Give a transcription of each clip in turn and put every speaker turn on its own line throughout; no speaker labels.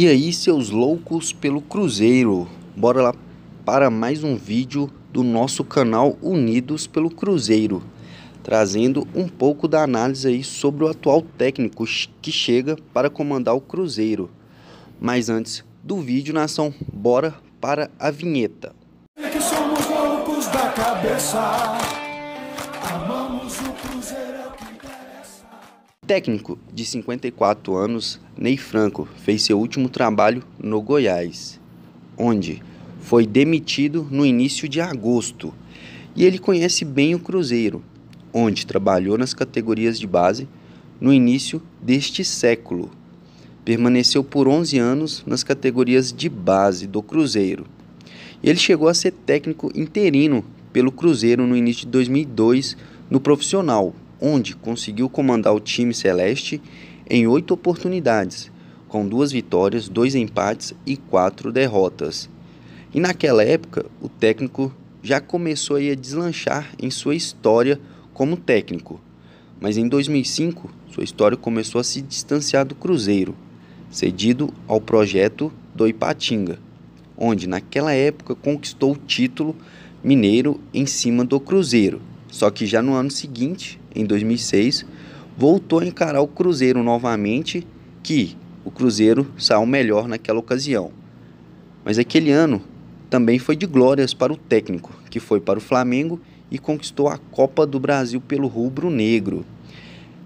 E aí, seus loucos pelo Cruzeiro, bora lá para mais um vídeo do nosso canal Unidos pelo Cruzeiro, trazendo um pouco da análise aí sobre o atual técnico que chega para comandar o Cruzeiro. Mas antes do vídeo, nação, bora para a vinheta. É que somos loucos da cabeça, amamos o Cruzeiro técnico de 54 anos, Ney Franco, fez seu último trabalho no Goiás, onde foi demitido no início de agosto. E ele conhece bem o Cruzeiro, onde trabalhou nas categorias de base no início deste século. Permaneceu por 11 anos nas categorias de base do Cruzeiro. Ele chegou a ser técnico interino pelo Cruzeiro no início de 2002 no profissional onde conseguiu comandar o time celeste em oito oportunidades, com duas vitórias, dois empates e quatro derrotas. E naquela época, o técnico já começou a deslanchar em sua história como técnico. Mas em 2005, sua história começou a se distanciar do Cruzeiro, cedido ao projeto do Ipatinga, onde naquela época conquistou o título mineiro em cima do Cruzeiro. Só que já no ano seguinte, em 2006, voltou a encarar o Cruzeiro novamente, que o Cruzeiro saiu melhor naquela ocasião. Mas aquele ano também foi de glórias para o técnico, que foi para o Flamengo e conquistou a Copa do Brasil pelo Rubro Negro.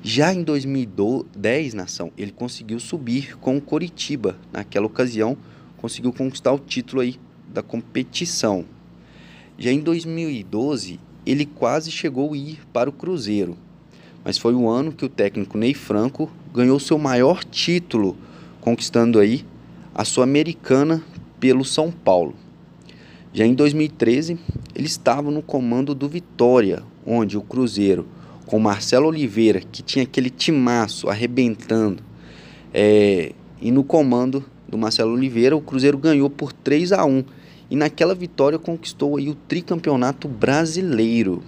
Já em 2010, nação, ele conseguiu subir com o Coritiba. Naquela ocasião, conseguiu conquistar o título aí da competição. Já em 2012, ele quase chegou a ir para o Cruzeiro, mas foi o ano que o técnico Ney Franco ganhou seu maior título, conquistando aí a sua americana pelo São Paulo. Já em 2013, ele estava no comando do Vitória, onde o Cruzeiro, com Marcelo Oliveira, que tinha aquele timaço arrebentando, é, e no comando do Marcelo Oliveira, o Cruzeiro ganhou por 3 a 1 e naquela vitória conquistou aí o tricampeonato brasileiro.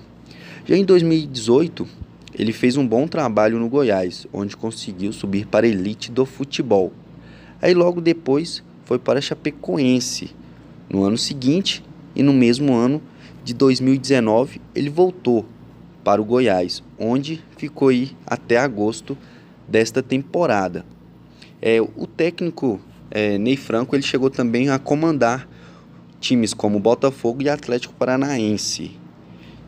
Já em 2018, ele fez um bom trabalho no Goiás, onde conseguiu subir para a elite do futebol. Aí logo depois foi para Chapecoense no ano seguinte e no mesmo ano de 2019 ele voltou para o Goiás, onde ficou aí até agosto desta temporada. É, o técnico é, Ney Franco ele chegou também a comandar times como Botafogo e Atlético Paranaense.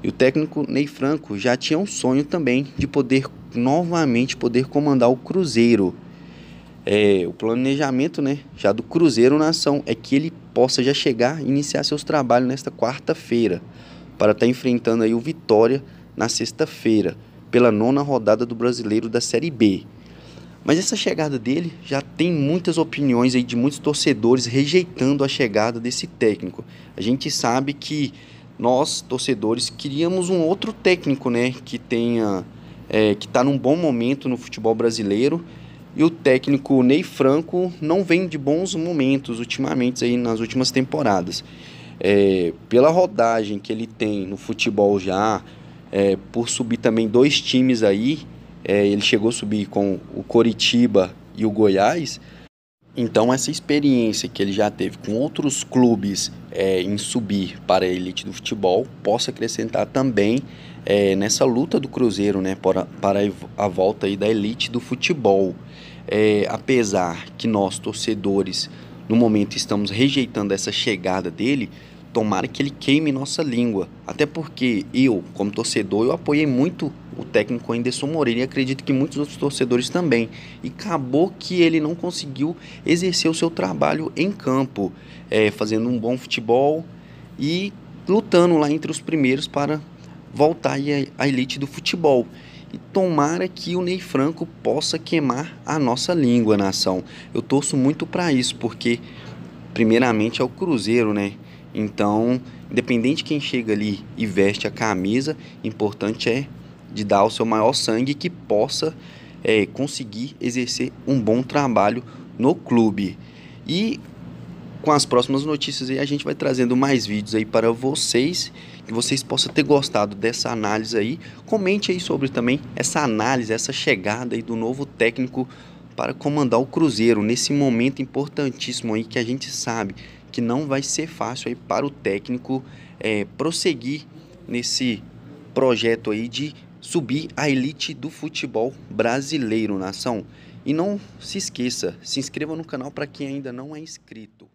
E o técnico Ney Franco já tinha um sonho também de poder novamente poder comandar o Cruzeiro. É, o planejamento né, já do Cruzeiro na ação é que ele possa já chegar e iniciar seus trabalhos nesta quarta-feira, para estar tá enfrentando aí o Vitória na sexta-feira, pela nona rodada do Brasileiro da Série B. Mas essa chegada dele já tem muitas opiniões aí de muitos torcedores rejeitando a chegada desse técnico. A gente sabe que nós, torcedores, queríamos um outro técnico, né? Que tenha. É, que está num bom momento no futebol brasileiro. E o técnico Ney Franco não vem de bons momentos ultimamente aí nas últimas temporadas. É, pela rodagem que ele tem no futebol já, é, por subir também dois times aí, é, ele chegou a subir com o Coritiba e o Goiás. Então, essa experiência que ele já teve com outros clubes é, em subir para a elite do futebol possa acrescentar também é, nessa luta do Cruzeiro né, para, para a volta aí da elite do futebol. É, apesar que nós, torcedores, no momento estamos rejeitando essa chegada dele, tomara que ele queime nossa língua. Até porque eu, como torcedor, eu apoiei muito o técnico Anderson Moreira e acredito que muitos outros torcedores também. E acabou que ele não conseguiu exercer o seu trabalho em campo, é, fazendo um bom futebol e lutando lá entre os primeiros para voltar à elite do futebol. E tomara que o Ney Franco possa queimar a nossa língua na ação. Eu torço muito para isso, porque primeiramente é o Cruzeiro, né? Então, independente de quem chega ali e veste a camisa, importante é de dar o seu maior sangue que possa é, conseguir exercer um bom trabalho no clube. E com as próximas notícias aí a gente vai trazendo mais vídeos aí para vocês, que vocês possam ter gostado dessa análise aí. Comente aí sobre também essa análise, essa chegada aí do novo técnico para comandar o Cruzeiro nesse momento importantíssimo aí que a gente sabe que não vai ser fácil aí para o técnico é, prosseguir nesse projeto aí de subir a elite do futebol brasileiro, nação. E não se esqueça, se inscreva no canal para quem ainda não é inscrito.